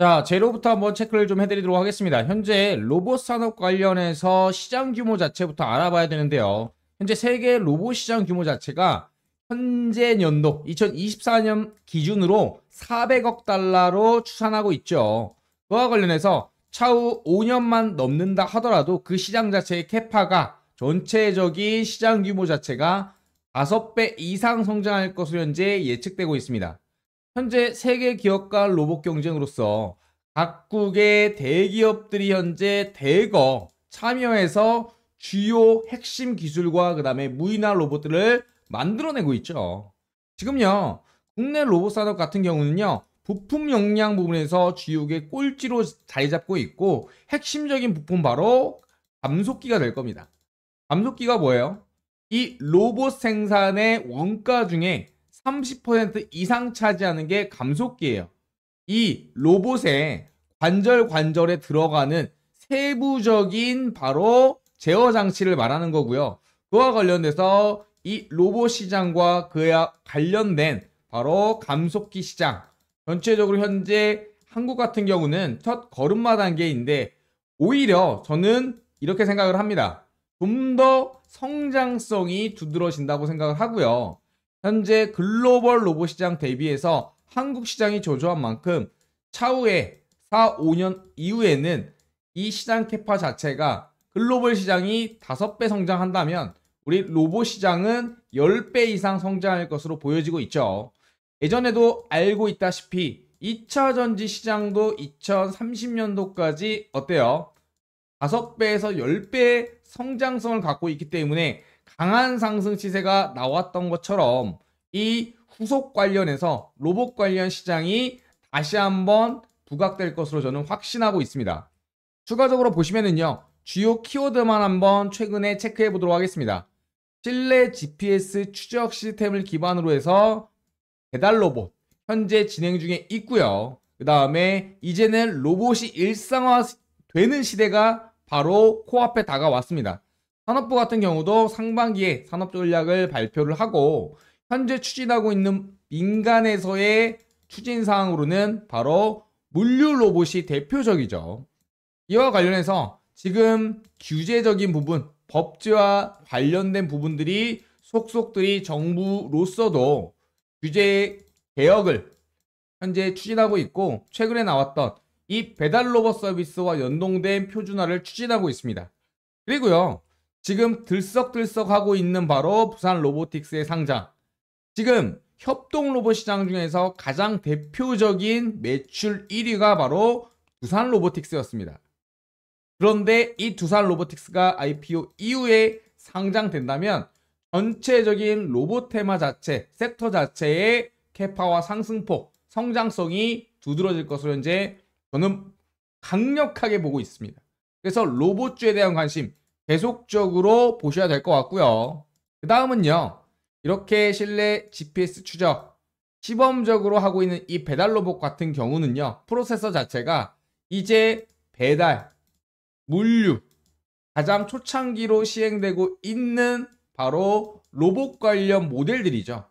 자, 제로부터 한번 체크를 좀 해드리도록 하겠습니다. 현재 로봇 산업 관련해서 시장 규모 자체부터 알아봐야 되는데요. 현재 세계 로봇 시장 규모 자체가 현재 연도 2024년 기준으로 400억 달러로 추산하고 있죠. 그와 관련해서 차후 5년만 넘는다 하더라도 그 시장 자체의 캐파가 전체적인 시장 규모 자체가 5배 이상 성장할 것으로 현재 예측되고 있습니다. 현재 세계 기업과 로봇 경쟁으로서 각국의 대기업들이 현재 대거 참여해서 주요 핵심 기술과 그 다음에 무인화 로봇들을 만들어내고 있죠. 지금요, 국내 로봇 산업 같은 경우는요, 부품 역량 부분에서 주요의 꼴찌로 자리 잡고 있고, 핵심적인 부품 바로 감속기가 될 겁니다. 감속기가 뭐예요? 이 로봇 생산의 원가 중에 30% 이상 차지하는 게 감속기예요. 이 로봇의 관절 관절에 들어가는 세부적인 바로 제어 장치를 말하는 거고요. 그와 관련돼서 이 로봇 시장과 그와 관련된 바로 감속기 시장. 전체적으로 현재 한국 같은 경우는 첫 걸음마 단계인데 오히려 저는 이렇게 생각을 합니다. 좀 더 성장성이 두드러진다고 생각을 하고요. 현재 글로벌 로봇 시장 대비해서 한국 시장이 저조한 만큼 차후에 4, 5년 이후에는 이 시장 캐파 자체가 글로벌 시장이 5배 성장한다면 우리 로봇 시장은 10배 이상 성장할 것으로 보여지고 있죠. 예전에도 알고 있다시피 2차 전지 시장도 2030년도까지 어때요? 5배에서 10배의 성장성을 갖고 있기 때문에 강한 상승 시세가 나왔던 것처럼 이 후속 관련해서 로봇 관련 시장이 다시 한번 부각될 것으로 저는 확신하고 있습니다. 추가적으로 보시면은요. 주요 키워드만 한번 최근에 체크해 보도록 하겠습니다. 실내 GPS 추적 시스템을 기반으로 해서 배달 로봇 현재 진행 중에 있고요. 그 다음에 이제는 로봇이 일상화되는 시대가 바로 코앞에 다가왔습니다. 산업부 같은 경우도 상반기에 산업 전략을 발표를 하고 현재 추진하고 있는 민간에서의 추진 사항으로는 바로 물류 로봇이 대표적이죠. 이와 관련해서 지금 규제적인 부분, 법제와 관련된 부분들이 속속들이 정부로서도 규제 개혁을 현재 추진하고 있고 최근에 나왔던 이 배달 로봇 서비스와 연동된 표준화를 추진하고 있습니다. 그리고요. 지금 들썩들썩하고 있는 바로 부산 로보틱스의 상장. 지금 협동 로봇 시장 중에서 가장 대표적인 매출 1위가 바로 두산 로보틱스였습니다. 그런데 이 두산 로보틱스가 IPO 이후에 상장된다면 전체적인 로봇 테마 자체, 섹터 자체의 캐파와 상승폭, 성장성이 두드러질 것으로 현재 저는 강력하게 보고 있습니다. 그래서 로봇주에 대한 관심, 계속적으로 보셔야 될 것 같고요. 그 다음은요. 이렇게 실내 GPS 추적, 시범적으로 하고 있는 이 배달 로봇 같은 경우는요. 프로세서 자체가 이제 배달, 물류, 가장 초창기로 시행되고 있는 바로 로봇 관련 모델들이죠.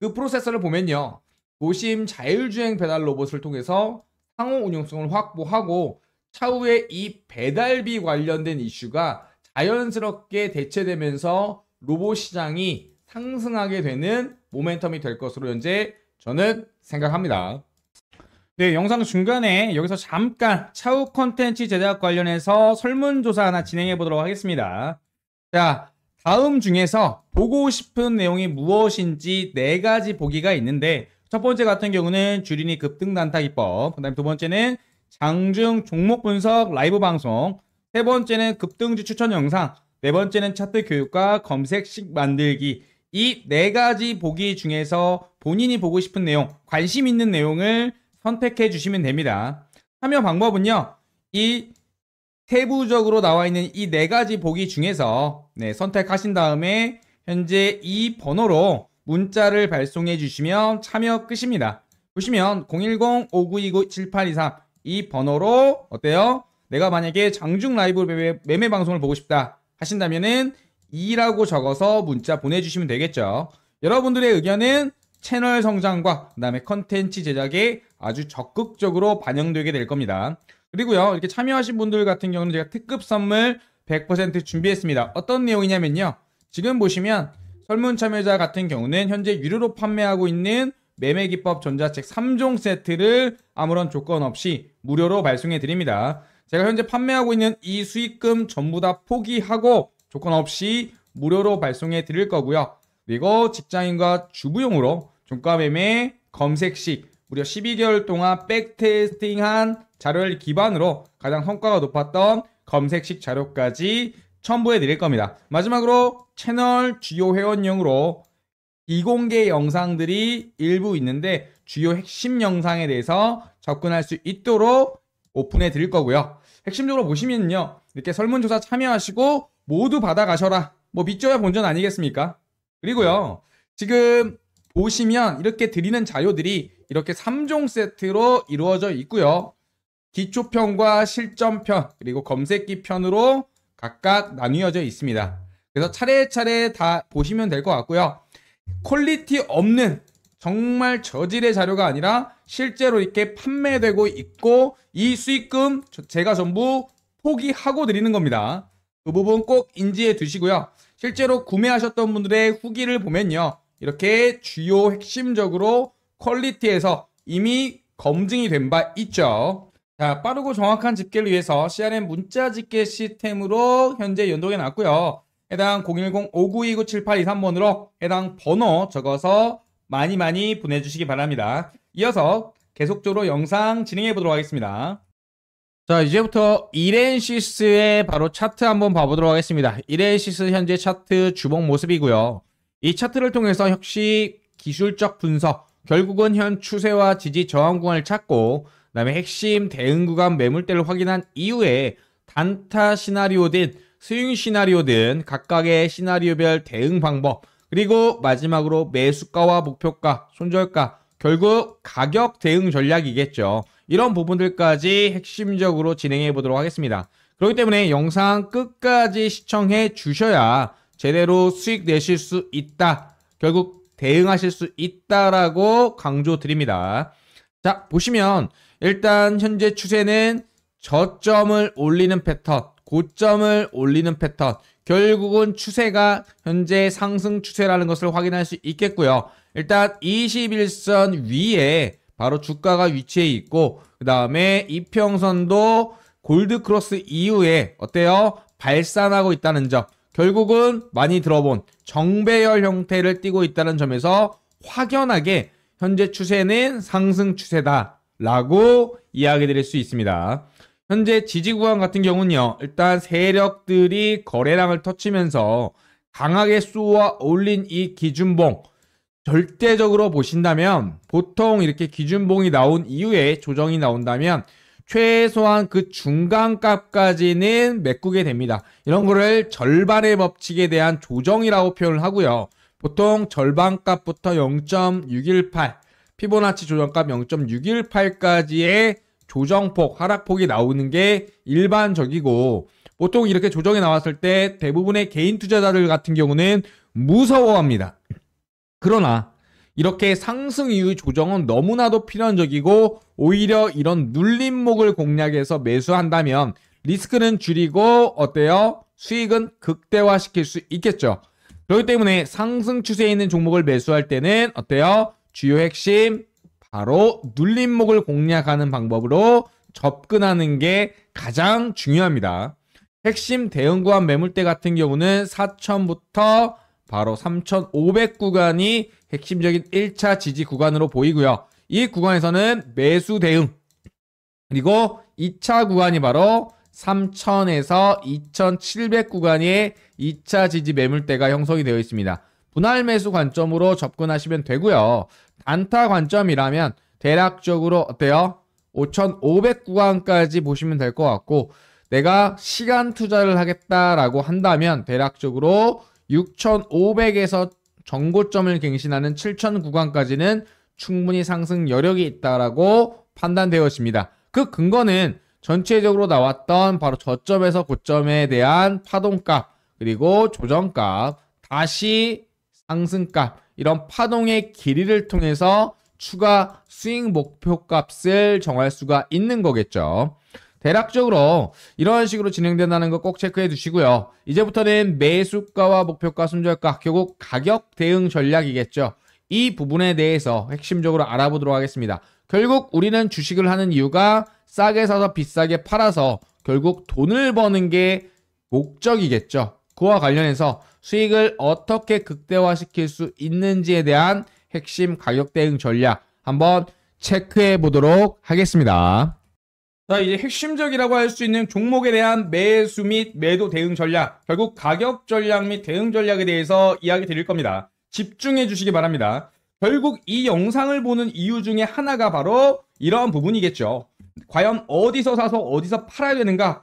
그 프로세서를 보면요. 도심 자율주행 배달 로봇을 통해서 상호 운용성을 확보하고 차후에 이 배달비 관련된 이슈가 자연스럽게 대체되면서 로봇 시장이 상승하게 되는 모멘텀이 될 것으로 현재 저는 생각합니다. 네, 영상 중간에 여기서 잠깐 차후 컨텐츠 제작 관련해서 설문조사 하나 진행해 보도록 하겠습니다. 자, 다음 중에서 보고 싶은 내용이 무엇인지 네 가지 보기가 있는데 첫 번째 같은 경우는 주린이 급등 단타 기법, 그다음에 두 번째는 장중 종목 분석 라이브 방송, 세 번째는 급등주 추천 영상, 네 번째는 차트 교육과 검색식 만들기. 이 네 가지 보기 중에서 본인이 보고 싶은 내용, 관심 있는 내용을 선택해 주시면 됩니다. 참여 방법은요. 이 세부적으로 나와 있는 이 네 가지 보기 중에서 네, 선택하신 다음에 현재 이 번호로 문자를 발송해 주시면 참여 끝입니다. 보시면 010-5929-7823 이 번호로 어때요? 내가 만약에 장중 라이브 매매, 매매 방송을 보고 싶다 하신다면은 2라고 적어서 문자 보내주시면 되겠죠. 여러분들의 의견은 채널 성장과 그다음에 컨텐츠 제작에 아주 적극적으로 반영되게 될 겁니다. 그리고요 이렇게 참여하신 분들 같은 경우는 제가 특급 선물 100% 준비했습니다. 어떤 내용이냐면요 지금 보시면 설문 참여자 같은 경우는 현재 유료로 판매하고 있는 매매기법 전자책 3종 세트를 아무런 조건 없이 무료로 발송해 드립니다. 제가 현재 판매하고 있는 이 수익금 전부 다 포기하고 조건 없이 무료로 발송해 드릴 거고요. 그리고 직장인과 주부용으로 종가 매매 검색 식 무려 12개월 동안 백테스팅한 자료를 기반으로 가장 성과가 높았던 검색식 자료까지 첨부해 드릴 겁니다. 마지막으로 채널 주요 회원용으로 이공개 영상들이 일부 있는데 주요 핵심 영상에 대해서 접근할 수 있도록 오픈해 드릴 거고요. 핵심적으로 보시면요. 이렇게 설문조사 참여하시고 모두 받아가셔라. 뭐 믿져야 본전 아니겠습니까? 그리고요. 지금 보시면 이렇게 드리는 자료들이 이렇게 3종 세트로 이루어져 있고요. 기초편과 실전편 그리고 검색기 편으로 각각 나뉘어져 있습니다. 그래서 차례차례 다 보시면 될 것 같고요. 퀄리티 없는 정말 저질의 자료가 아니라 실제로 이렇게 판매되고 있고 이 수익금 제가 전부 포기하고 드리는 겁니다. 그 부분 꼭 인지해 두시고요. 실제로 구매하셨던 분들의 후기를 보면요. 이렇게 주요 핵심적으로 퀄리티에서 이미 검증이 된 바 있죠. 자, 빠르고 정확한 집계를 위해서 CRM 문자 집계 시스템으로 현재 연동해 놨고요. 해당 010-5929-7823번으로 해당 번호 적어서 많이 많이 보내주시기 바랍니다. 이어서 계속적으로 영상 진행해 보도록 하겠습니다. 자 이제부터 이렌시스의 바로 차트 한번 봐보도록 하겠습니다. 이렌시스 현재 차트 주봉 모습이고요. 이 차트를 통해서 역시 기술적 분석 결국은 현 추세와 지지 저항 구간을 찾고 그다음에 핵심 대응 구간 매물대를 확인한 이후에 단타 시나리오든 스윙 시나리오든 각각의 시나리오별 대응 방법 그리고 마지막으로 매수가와 목표가, 손절가, 결국 가격 대응 전략이겠죠. 이런 부분들까지 핵심적으로 진행해 보도록 하겠습니다. 그렇기 때문에 영상 끝까지 시청해 주셔야 제대로 수익 내실 수 있다. 결국 대응하실 수 있다라고 강조드립니다. 자, 보시면 일단 현재 추세는 저점을 올리는 패턴, 고점을 올리는 패턴 결국은 추세가 현재 상승 추세라는 것을 확인할 수 있겠고요. 일단 21선 위에 바로 주가가 위치해 있고 그 다음에 이평선도 골드크로스 이후에 어때요? 발산하고 있다는 점 결국은 많이 들어본 정배열 형태를 띄고 있다는 점에서 확연하게 현재 추세는 상승 추세다 라고 이야기 드릴 수 있습니다. 현재 지지구간 같은 경우는요. 일단 세력들이 거래량을 터치면서 강하게 쏘아 올린 이 기준봉 절대적으로 보신다면 보통 이렇게 기준봉이 나온 이후에 조정이 나온다면 최소한 그 중간값까지는 메꾸게 됩니다. 이런 거를 절반의 법칙에 대한 조정이라고 표현을 하고요. 보통 절반값부터 0.618 피보나치 조정값 0.618까지의 조정폭, 하락폭이 나오는 게 일반적이고 보통 이렇게 조정이 나왔을 때 대부분의 개인 투자자들 같은 경우는 무서워합니다. 그러나 이렇게 상승 이후 조정은 너무나도 필연적이고 오히려 이런 눌림목을 공략해서 매수한다면 리스크는 줄이고 어때요? 수익은 극대화시킬 수 있겠죠. 그렇기 때문에 상승 추세에 있는 종목을 매수할 때는 어때요? 주요 핵심 바로 눌림목을 공략하는 방법으로 접근하는 게 가장 중요합니다. 핵심 대응 구간 매물대 같은 경우는 4천부터 바로 3,500 구간이 핵심적인 1차 지지 구간으로 보이고요. 이 구간에서는 매수 대응 그리고 2차 구간이 바로 3,000에서 2,700 구간의 2차 지지 매물대가 형성이 되어 있습니다. 분할 매수 관점으로 접근하시면 되고요. 단타 관점이라면 대략적으로 어때요? 5,500구간까지 보시면 될 것 같고 내가 시간 투자를 하겠다라고 한다면 대략적으로 6,500에서 정고점을 갱신하는 7,000 구간까지는 충분히 상승 여력이 있다라고 판단되어집니다. 그 근거는 전체적으로 나왔던 바로 저점에서 고점에 대한 파동값 그리고 조정값 다시 상승값 이런 파동의 길이를 통해서 추가 스윙 목표 값을 정할 수가 있는 거겠죠. 대략적으로 이런 식으로 진행된다는 거 꼭 체크해 두시고요. 이제부터는 매수가와 목표가 손절가 결국 가격 대응 전략이겠죠. 이 부분에 대해서 핵심적으로 알아보도록 하겠습니다. 결국 우리는 주식을 하는 이유가 싸게 사서 비싸게 팔아서 결국 돈을 버는 게 목적이겠죠. 그와 관련해서 수익을 어떻게 극대화시킬 수 있는지에 대한 핵심 가격 대응 전략 한번 체크해 보도록 하겠습니다. 자, 이제 핵심적이라고 할 수 있는 종목에 대한 매수 및 매도 대응 전략, 결국 가격 전략 및 대응 전략에 대해서 이야기 드릴 겁니다. 집중해 주시기 바랍니다. 결국 이 영상을 보는 이유 중에 하나가 바로 이러한 부분이겠죠. 과연 어디서 사서 어디서 팔아야 되는가?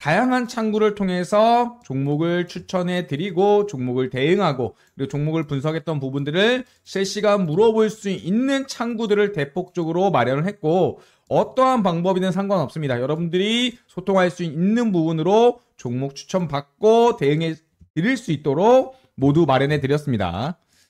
다양한 창구를 통해서 종목을 추천해 드리고 종목을 대응하고 그리고 종목을 분석했던 부분들을 실시간 물어볼 수 있는 창구들을 대폭적으로 마련을 했고 어떠한 방법이든 상관없습니다. 여러분들이 소통할 수 있는 부분으로 종목 추천받고 대응해 드릴 수 있도록 모두 마련해 드렸습니다.